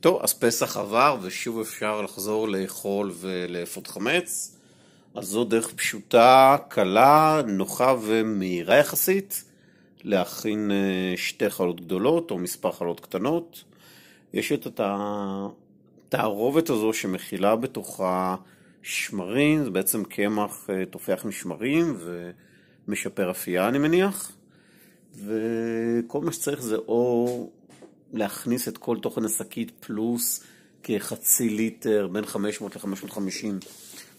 טוב, אז פסח עבר ושוב אפשר לחזור לאכול ולאפות חמץ. אז זו דרך פשוטה, קלה, נוחה ומהירה יחסית להכין אה, שתי חלות גדולות או מספר חלות קטנות. יש את התערובת הזו שמכילה בתוכה שמרים, זה בעצם קמח תופח אה, משמרים ומשפר אפייה אני מניח. וכל מה שצריך זה או להכניס את כל תוכן השקית פלוס כחצי ליטר, בין 500 ל-550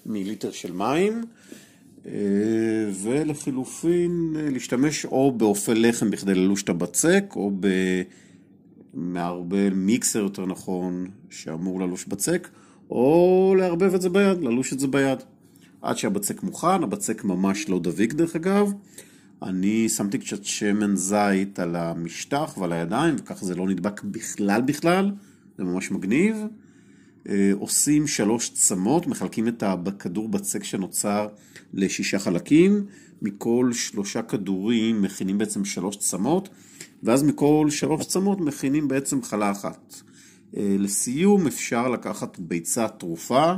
מיליטר של מים, אה, ולחילופין אה, להשתמש או באופי לחם בכדי ללוש את הבצק, או במערבל מיקסר יותר נכון, שאמור ללוש בצק, או לערבב את זה ביד, ללוש את זה ביד. עד שהבצק מוכן, הבצק ממש לא דביק דרך אגב. אני שמתי קצת שמן זית על המשטח ועל הידיים, וכך זה לא נדבק בכלל בכלל, זה ממש מגניב. אה, עושים שלוש צמות, מחלקים את הכדור בצק שנוצר לשישה חלקים, מכל שלושה כדורים מכינים בעצם שלוש צמות, ואז מכל שלוש צמות מכינים בעצם חלה אחת. אה, לסיום אפשר לקחת ביצה תרופה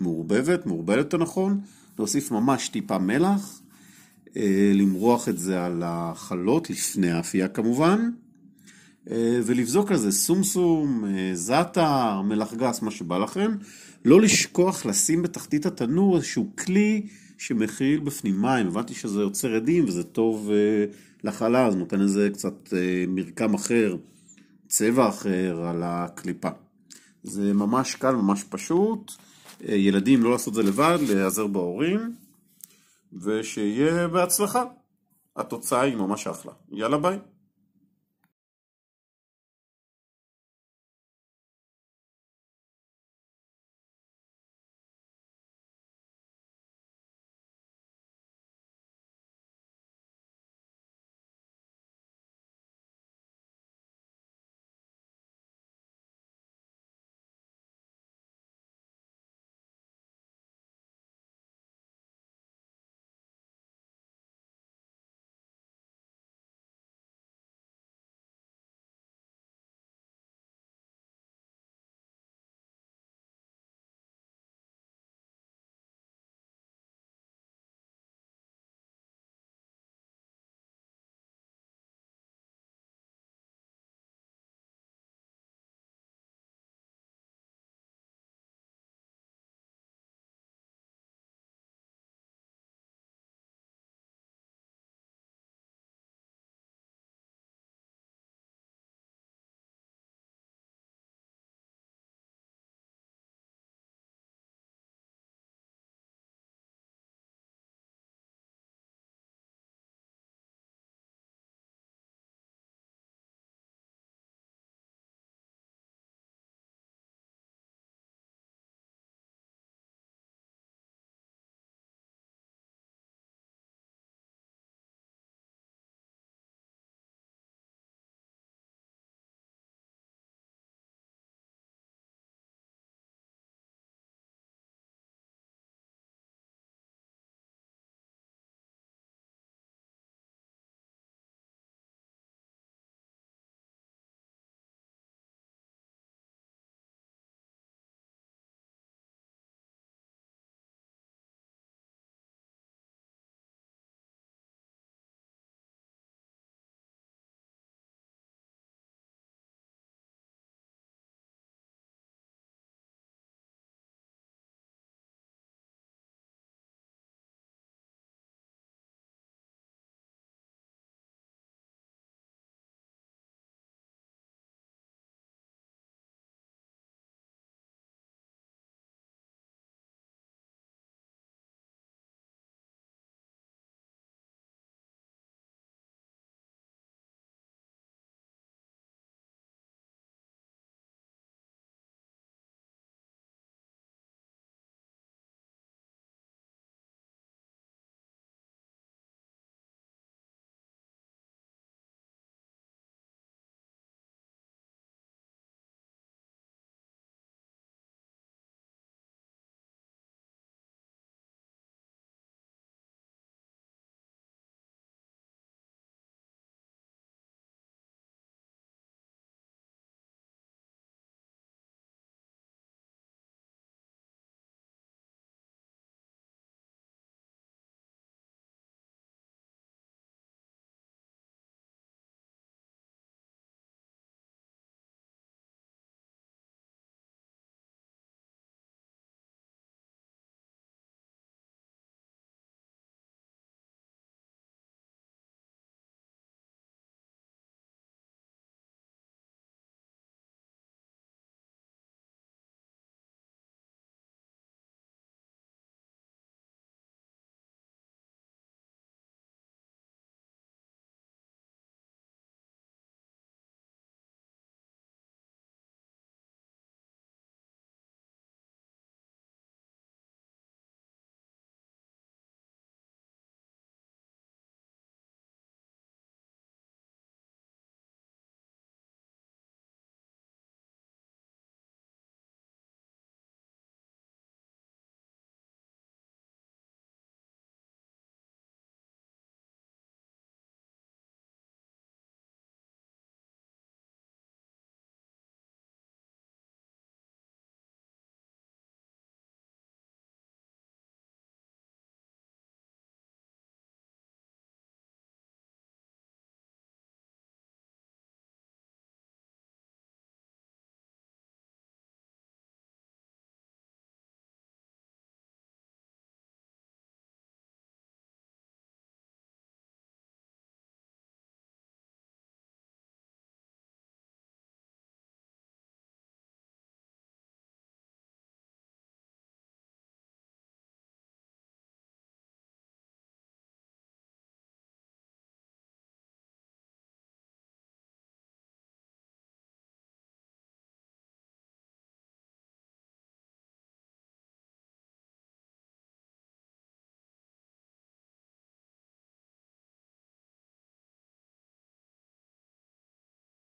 מעורבבת, מעורבלת הנכון, להוסיף ממש טיפה מלח, אה, למרוח את זה על החלות, לפני האפייה כמובן, אה, ולבזוק על זה סומסום, אה, זעתר, מלח גס, מה שבא לכם. לא לשכוח לשים בתחתית התנור איזשהו כלי שמכיל בפנים מים. הבנתי שזה יוצר עדים וזה טוב לחלה, אז נותן לזה קצת מרקם אחר, צבע אחר על הקליפה. זה ממש קל, ממש פשוט. ילדים, לא לעשות את זה לבד, להיעזר בהורים. ושיהיה בהצלחה. התוצאה היא ממש אחלה. יאללה ביי.